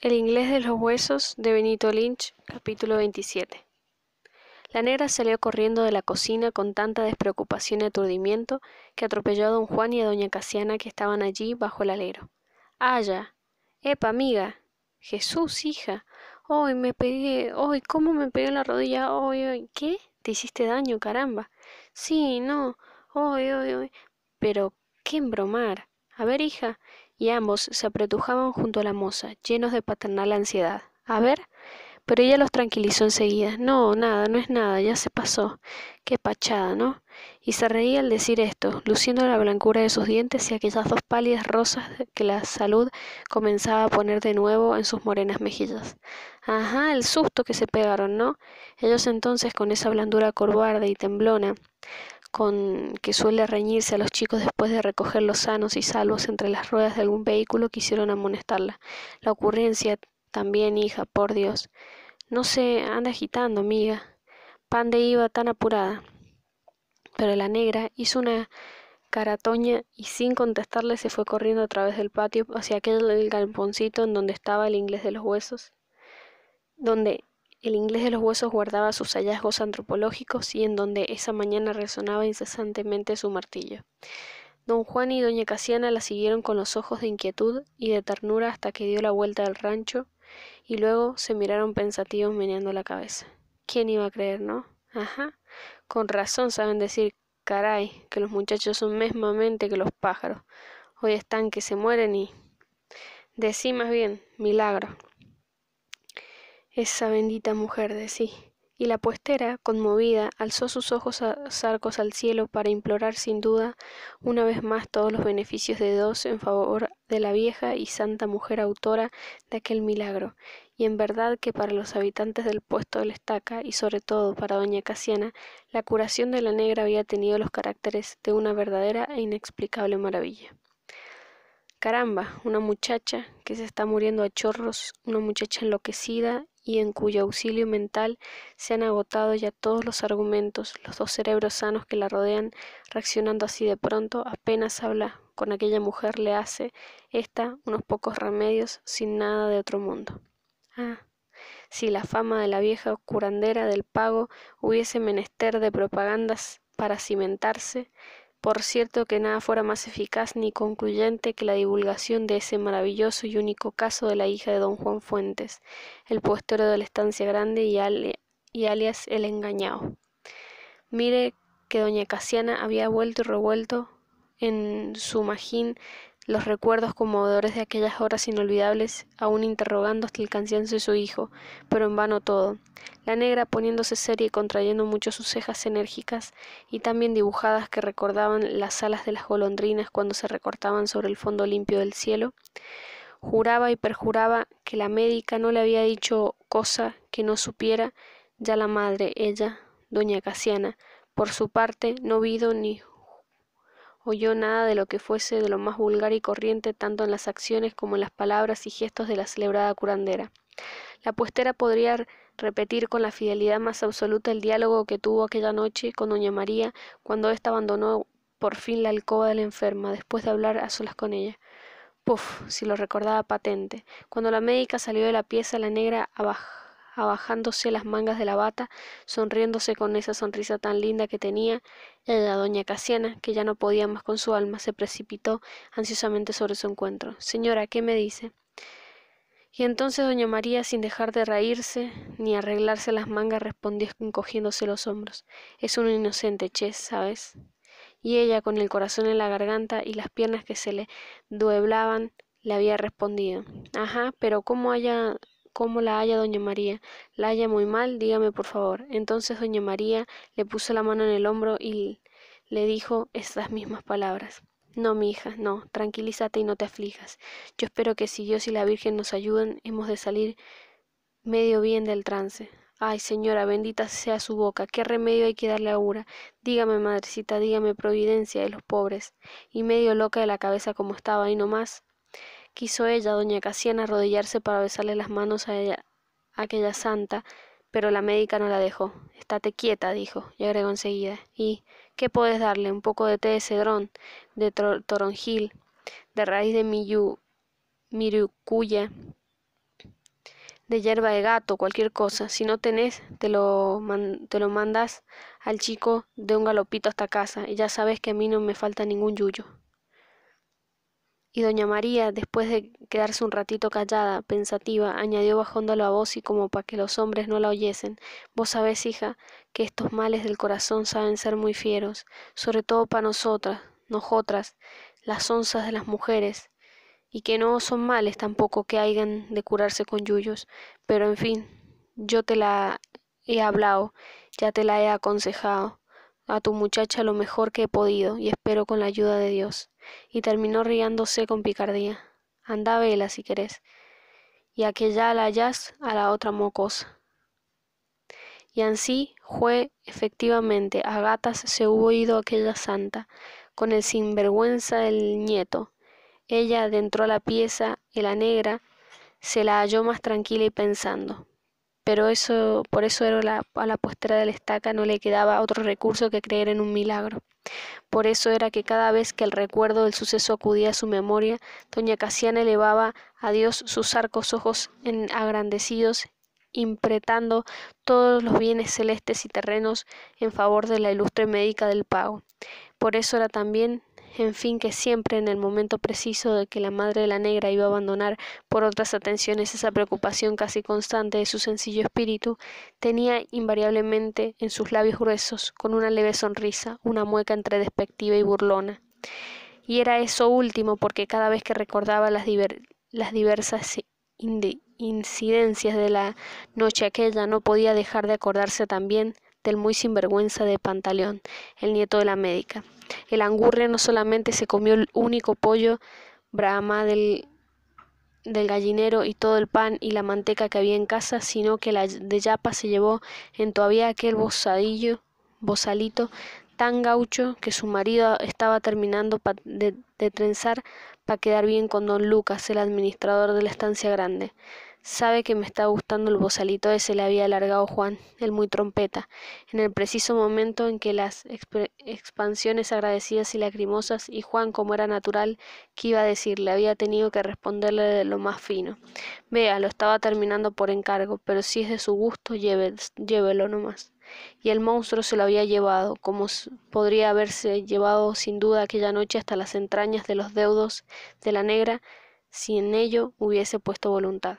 El inglés de los huesos de Benito Lynch, capítulo 27. La negra salió corriendo de la cocina con tanta despreocupación y aturdimiento que atropelló a don Juan y a doña Casiana que estaban allí bajo el alero. ¡Allá! ¡Epa, amiga! ¡Jesús, hija! ¡Hoy me pegué! ¡Hoy cómo me pegué la rodilla! ¡Hoy, hoy! ¿Qué? ¿Te hiciste daño, caramba? Sí, no. ¡Hoy, hoy, hoy! Pero, qué embromar. A ver, hija, y ambos se apretujaban junto a la moza, llenos de paternal ansiedad. A ver, pero ella los tranquilizó enseguida. No, nada, no es nada, ya se pasó. Qué pachada, ¿no? Y se reía al decir esto, luciendo la blancura de sus dientes y aquellas dos pálidas rosas que la salud comenzaba a poner de nuevo en sus morenas mejillas. Ajá, el susto que se pegaron, ¿no? Ellos entonces, con esa blandura corbarda y temblona, con que suele reñirse a los chicos después de recogerlos sanos y salvos entre las ruedas de algún vehículo quisieron amonestarla. La ocurrencia también, hija, por Dios. No se anda agitando, amiga. de iba tan apurada. Pero la negra hizo una caratoña y sin contestarle se fue corriendo a través del patio hacia aquel galponcito en donde estaba el inglés de los huesos, donde el inglés de los huesos guardaba sus hallazgos antropológicos y en donde esa mañana resonaba incesantemente su martillo. Don Juan y doña Casiana la siguieron con los ojos de inquietud y de ternura hasta que dio la vuelta al rancho y luego se miraron pensativos meneando la cabeza. ¿Quién iba a creer, no? Ajá. Con razón saben decir, caray, que los muchachos son mesmamente que los pájaros. Hoy están que se mueren y... Decí más bien, milagro esa bendita mujer de sí. Y la puestera, conmovida, alzó sus ojos zarcos al cielo para implorar sin duda una vez más todos los beneficios de Dios en favor de la vieja y santa mujer autora de aquel milagro. Y en verdad que para los habitantes del puesto de la estaca y sobre todo para doña Casiana, la curación de la negra había tenido los caracteres de una verdadera e inexplicable maravilla. Caramba, una muchacha que se está muriendo a chorros, una muchacha enloquecida y en cuyo auxilio mental se han agotado ya todos los argumentos, los dos cerebros sanos que la rodean, reaccionando así de pronto, apenas habla con aquella mujer, le hace esta, unos pocos remedios sin nada de otro mundo. Ah, si la fama de la vieja curandera del pago hubiese menester de propagandas para cimentarse, por cierto que nada fuera más eficaz ni concluyente que la divulgación de ese maravilloso y único caso de la hija de don Juan Fuentes, el postero de la estancia grande y, y alias el engañado. Mire que doña Casiana había vuelto y revuelto en su magín los recuerdos conmovedores de aquellas horas inolvidables, aún interrogando hasta el cansancio de su hijo, pero en vano todo. La negra poniéndose seria y contrayendo mucho sus cejas enérgicas y también dibujadas que recordaban las alas de las golondrinas cuando se recortaban sobre el fondo limpio del cielo, juraba y perjuraba que la médica no le había dicho cosa que no supiera ya la madre, ella, doña Casiana, por su parte, no vido ni oyó nada de lo que fuese de lo más vulgar y corriente tanto en las acciones como en las palabras y gestos de la celebrada curandera. La puestera podría repetir con la fidelidad más absoluta el diálogo que tuvo aquella noche con doña María cuando ésta abandonó por fin la alcoba de la enferma después de hablar a solas con ella. Puf, si lo recordaba patente. Cuando la médica salió de la pieza, la negra abajo abajándose las mangas de la bata, sonriéndose con esa sonrisa tan linda que tenía, la doña Casiana, que ya no podía más con su alma, se precipitó ansiosamente sobre su encuentro. Señora, ¿qué me dice? Y entonces doña María, sin dejar de reírse ni arreglarse las mangas, respondió encogiéndose los hombros. Es un inocente, che, ¿sabes? Y ella, con el corazón en la garganta y las piernas que se le dueblaban, le había respondido. Ajá, pero ¿cómo haya ¿Cómo la haya, doña María? La haya muy mal, dígame por favor. Entonces doña María le puso la mano en el hombro y le dijo estas mismas palabras. No, mi hija, no, tranquilízate y no te aflijas. Yo espero que si Dios y la Virgen nos ayudan, hemos de salir medio bien del trance. Ay, señora, bendita sea su boca, qué remedio hay que darle ahora. Dígame, madrecita, dígame providencia de los pobres. Y medio loca de la cabeza como estaba, y no más. Quiso ella, doña Casiana, arrodillarse para besarle las manos a, aquella santa, pero la médica no la dejó. Estate quieta, dijo, y agregó enseguida. ¿Y qué puedes darle? Un poco de té de cedrón, de toronjil, de raíz de miyu, mirucuya, de hierba de gato, cualquier cosa. Si no tenés, te lo, te lo mandas al chico de un galopito hasta casa, y ya sabes que a mí no me falta ningún yuyo. Y doña María, después de quedarse un ratito callada, pensativa, añadió bajando la voz y como para que los hombres no la oyesen, vos sabés, hija, que estos males del corazón saben ser muy fieros, sobre todo para nosotras, nosotras, las onzas de las mujeres, y que no son males tampoco que hayan de curarse con yuyos, pero en fin, yo te la he hablado, ya te la he aconsejado, a tu muchacha lo mejor que he podido y espero con la ayuda de Dios. Y terminó riéndose con picardía. Anda vela si querés, y a que ya la hallas a la otra mocosa. Y así fue efectivamente, a gatas se hubo ido aquella santa, con el sinvergüenza del nieto. Ella adentró la pieza, y la negra se la halló más tranquila y pensando pero eso, por eso era la, a la postera de la estaca no le quedaba otro recurso que creer en un milagro. Por eso era que cada vez que el recuerdo del suceso acudía a su memoria, doña Casiana elevaba a Dios sus arcos ojos en, agrandecidos impretando todos los bienes celestes y terrenos en favor de la ilustre médica del pago. Por eso era también, en fin, que siempre en el momento preciso de que la madre de la negra iba a abandonar por otras atenciones esa preocupación casi constante de su sencillo espíritu, tenía invariablemente en sus labios gruesos, con una leve sonrisa, una mueca entre despectiva y burlona. Y era eso último porque cada vez que recordaba las, las diversas incidencias de la noche aquella no podía dejar de acordarse también del muy sinvergüenza de Pantaleón, el nieto de la médica. El angurria no solamente se comió el único pollo brahma del, del gallinero y todo el pan y la manteca que había en casa, sino que la de Yapa se llevó en todavía aquel bozadillo, bozalito tan gaucho que su marido estaba terminando de, de trenzar para quedar bien con don Lucas, el administrador de la estancia grande. Sabe que me está gustando el bozalito ese le había alargado Juan, el muy trompeta, en el preciso momento en que las expansiones agradecidas y lacrimosas, y Juan, como era natural, que iba a decirle, había tenido que responderle de lo más fino. Vea, lo estaba terminando por encargo, pero si es de su gusto, lleve, llévelo nomás. Y el monstruo se lo había llevado, como podría haberse llevado sin duda aquella noche hasta las entrañas de los deudos de la negra, si en ello hubiese puesto voluntad.